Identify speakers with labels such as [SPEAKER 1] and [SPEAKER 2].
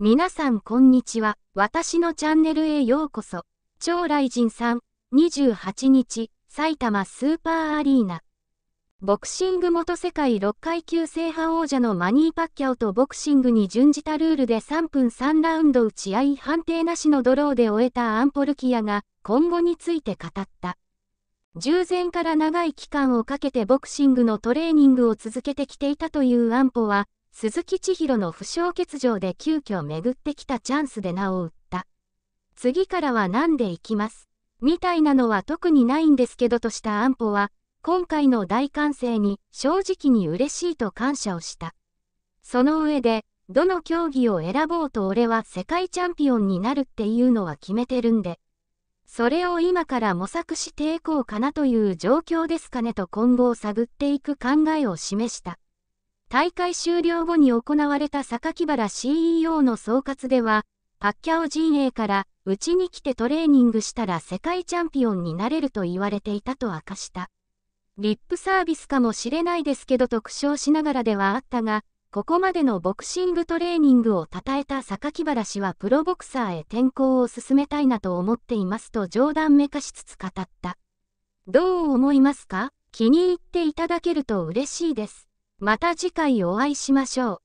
[SPEAKER 1] 皆さんこんにちは。私のチャンネルへようこそ。超雷神さん、28日、埼玉スーパーアリーナ。ボクシング元世界6階級制覇王者のマニー・パッキャオとボクシングに準じたルールで3分3ラウンド打ち合い判定なしのドローで終えたアンポルキアが今後について語った。従前から長い期間をかけてボクシングのトレーニングを続けてきていたというアンポは、鈴木千尋の負傷欠場で急遽巡ってきたチャンスで名を売った。次からは何で行きます。みたいなのは特にないんですけどとした安保は、今回の大歓声に正直に嬉しいと感謝をした。その上で、どの競技を選ぼうと俺は世界チャンピオンになるっていうのは決めてるんで。それを今から模索していこうかなという状況ですかねと今後を探っていく考えを示した。大会終了後に行われた榊原 CEO の総括では、パッキャオ陣営から、うちに来てトレーニングしたら世界チャンピオンになれると言われていたと明かした。リップサービスかもしれないですけどと苦笑しながらではあったが、ここまでのボクシングトレーニングを称えた榊原氏はプロボクサーへ転向を進めたいなと思っていますと冗談めかしつつ語った。どう思いますか気に入っていただけると嬉しいです。また次回お会いしましょう。